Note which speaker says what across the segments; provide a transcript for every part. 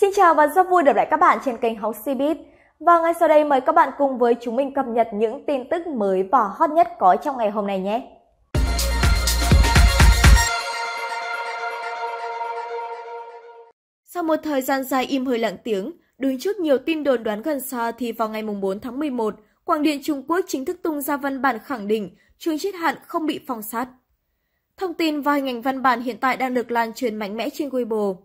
Speaker 1: Xin chào và rất vui được lại các bạn trên kênh House Bit. Và ngay sau đây mời các bạn cùng với chúng mình cập nhật những tin tức mới và hot nhất có trong ngày hôm nay nhé. Sau một thời gian dài im hơi lặng tiếng, đứng trước nhiều tin đồn đoán gần xa thì vào ngày 4 tháng 11, Quảng Điện Trung Quốc chính thức tung ra văn bản khẳng định Trương Chiết Hạn không bị phong sát. Thông tin và hình ảnh văn bản hiện tại đang được lan truyền mạnh mẽ trên Weibo.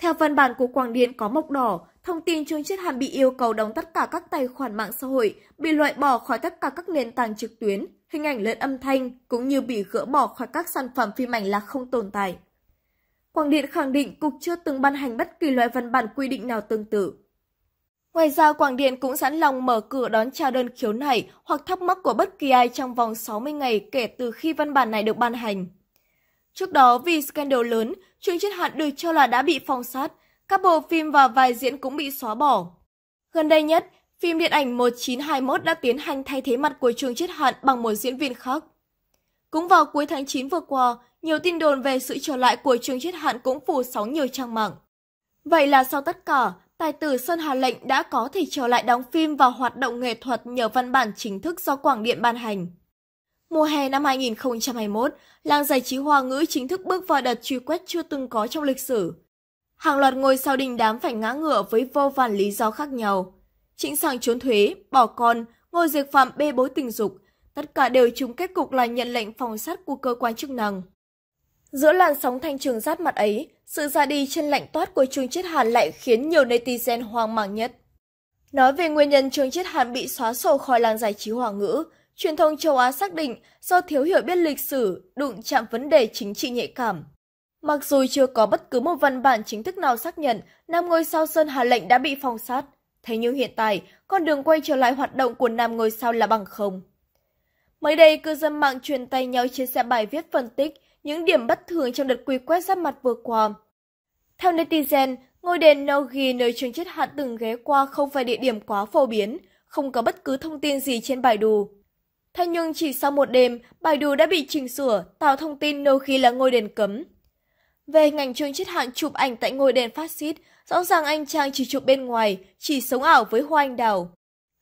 Speaker 1: Theo văn bản của Quảng Điện có mộc đỏ, thông tin Trương Chiết Hàm bị yêu cầu đóng tất cả các tài khoản mạng xã hội, bị loại bỏ khỏi tất cả các nền tảng trực tuyến, hình ảnh lẫn âm thanh, cũng như bị gỡ bỏ khỏi các sản phẩm phim ảnh là không tồn tại. Quảng Điện khẳng định Cục chưa từng ban hành bất kỳ loại văn bản quy định nào tương tự. Ngoài ra, Quảng Điện cũng sẵn lòng mở cửa đón chào đơn khiếu nại hoặc thắc mắc của bất kỳ ai trong vòng 60 ngày kể từ khi văn bản này được ban hành. Trước đó vì scandal lớn, Trương Chết Hạn được cho là đã bị phong sát, các bộ phim và vai diễn cũng bị xóa bỏ. Gần đây nhất, phim điện ảnh 1921 đã tiến hành thay thế mặt của Trương Chết Hạn bằng một diễn viên khác. Cũng vào cuối tháng 9 vừa qua, nhiều tin đồn về sự trở lại của Trương Chết Hạn cũng phủ sóng nhiều trang mạng. Vậy là sau tất cả, tài tử Sơn Hà Lệnh đã có thể trở lại đóng phim và hoạt động nghệ thuật nhờ văn bản chính thức do Quảng Điện ban hành. Mùa hè năm 2021, làng giải trí hoa ngữ chính thức bước vào đợt truy quét chưa từng có trong lịch sử. Hàng loạt ngôi sao đình đám phải ngã ngựa với vô vàn lý do khác nhau. Trịnh sàng trốn thuế, bỏ con, ngồi dược phạm bê bối tình dục, tất cả đều chung kết cục là nhận lệnh phòng sát của cơ quan chức năng. Giữa làn sóng thanh trường rát mặt ấy, sự ra đi chân lạnh toát của Trương Chiết Hàn lại khiến nhiều netizen hoang mang nhất. Nói về nguyên nhân Trương Chiết Hàn bị xóa sổ khỏi làng giải trí hoa ngữ, truyền thông châu Á xác định do thiếu hiểu biết lịch sử đụng chạm vấn đề chính trị nhạy cảm. Mặc dù chưa có bất cứ một văn bản chính thức nào xác nhận nam ngôi sao Sơn Hà Lệnh đã bị phong sát, thế nhưng hiện tại con đường quay trở lại hoạt động của nam ngôi sao là bằng không. Mới đây, cư dân mạng truyền tay nhau chia sẻ bài viết phân tích những điểm bất thường trong đợt quy quét sát mặt vừa qua. Theo netizen, ngôi đền Nogi nơi trường chết hạn từng ghé qua không phải địa điểm quá phổ biến, không có bất cứ thông tin gì trên bài đồ Thế nhưng chỉ sau một đêm, bài đủ đã bị chỉnh sửa, tạo thông tin nô khi là ngôi đền cấm. Về ngành chương chết hạn chụp ảnh tại ngôi đền phát xít, rõ ràng anh chàng chỉ chụp bên ngoài, chỉ sống ảo với hoa anh đào.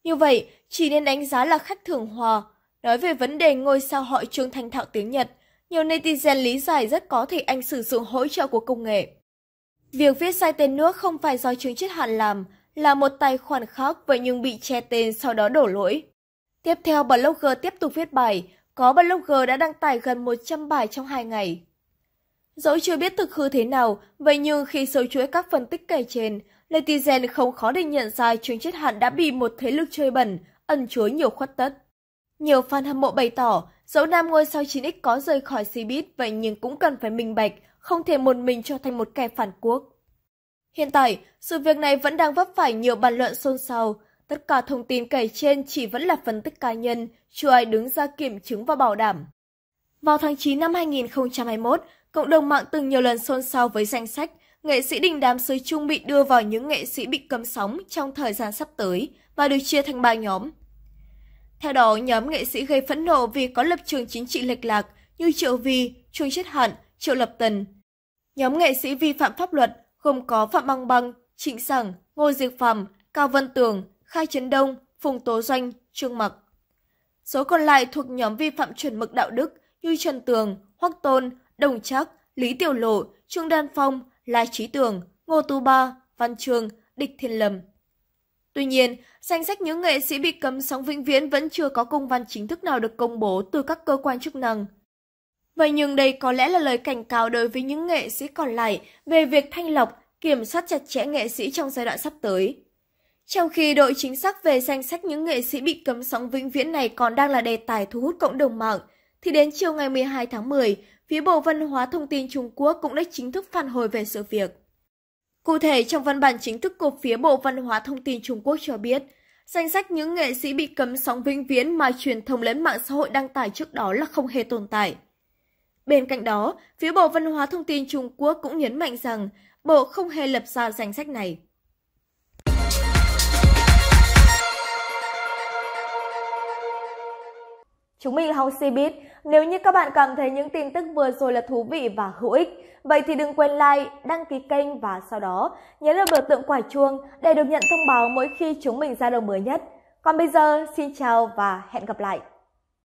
Speaker 1: Như vậy, chỉ nên đánh giá là khách thường hòa. Nói về vấn đề ngôi sao họ trương thành thạo tiếng Nhật, nhiều netizen lý giải rất có thể anh sử dụng hỗ trợ của công nghệ. Việc viết sai tên nước không phải do Trương chết Hạn làm, là một tài khoản khác vậy nhưng bị che tên sau đó đổ lỗi. Tiếp theo, blogger tiếp tục viết bài. Có blogger đã đăng tải gần 100 bài trong 2 ngày. Dẫu chưa biết thực hư thế nào, vậy nhưng khi sâu chuỗi các phân tích kể trên, netizen không khó để nhận ra trường chết hạn đã bị một thế lực chơi bẩn, ẩn chứa nhiều khuất tất. Nhiều fan hâm mộ bày tỏ, dẫu nam ngôi sao 9X có rời khỏi Cbiz vậy nhưng cũng cần phải minh bạch, không thể một mình trở thành một kẻ phản quốc. Hiện tại, sự việc này vẫn đang vấp phải nhiều bàn luận xôn xao, Tất cả thông tin kể trên chỉ vẫn là phân tích cá nhân, chưa ai đứng ra kiểm chứng và bảo đảm. Vào tháng 9 năm 2021, cộng đồng mạng từng nhiều lần xôn xao với danh sách nghệ sĩ đình đám sới chung bị đưa vào những nghệ sĩ bị cấm sóng trong thời gian sắp tới và được chia thành ba nhóm. Theo đó, nhóm nghệ sĩ gây phẫn nộ vì có lập trường chính trị lệch lạc như Triệu Vi, Trương Chết Hận, Triệu Lập Tần. Nhóm nghệ sĩ vi phạm pháp luật gồm có Phạm Băng Băng, Trịnh Sẳng, Ngô Diệc Phàm, Cao Vân Tường, Khai Trấn Đông, Phùng Tố Doanh, Trương Mặc. Số còn lại thuộc nhóm vi phạm chuẩn mực đạo đức như Trần Tường, Hoắc Tôn, Đồng Trác, Lý Tiểu Lộ, Trương Đan Phong, Lai Trí Tường, Ngô Tu Ba, Văn Trường, Địch Thiên Lâm. Tuy nhiên, danh sách những nghệ sĩ bị cấm sóng vĩnh viễn vẫn chưa có công văn chính thức nào được công bố từ các cơ quan chức năng. Vậy nhưng đây có lẽ là lời cảnh cáo đối với những nghệ sĩ còn lại về việc thanh lọc, kiểm soát chặt chẽ nghệ sĩ trong giai đoạn sắp tới. Trong khi đội chính xác về danh sách những nghệ sĩ bị cấm sóng vĩnh viễn này còn đang là đề tài thu hút cộng đồng mạng, thì đến chiều ngày 12 tháng 10, phía Bộ Văn hóa Thông tin Trung Quốc cũng đã chính thức phản hồi về sự việc. Cụ thể, trong văn bản chính thức của phía Bộ Văn hóa Thông tin Trung Quốc cho biết, danh sách những nghệ sĩ bị cấm sóng vĩnh viễn mà truyền thông lẫn mạng xã hội đăng tải trước đó là không hề tồn tại. Bên cạnh đó, phía Bộ Văn hóa Thông tin Trung Quốc cũng nhấn mạnh rằng Bộ không hề lập ra danh sách này. Chúng mình là học Cbiz. Nếu như các bạn cảm thấy những tin tức vừa rồi là thú vị và hữu ích, vậy thì đừng quên like, đăng ký kênh và sau đó nhấn vào biểu tượng quả chuông để được nhận thông báo mỗi khi chúng mình ra đầu mới nhất. Còn bây giờ, xin chào và hẹn gặp lại!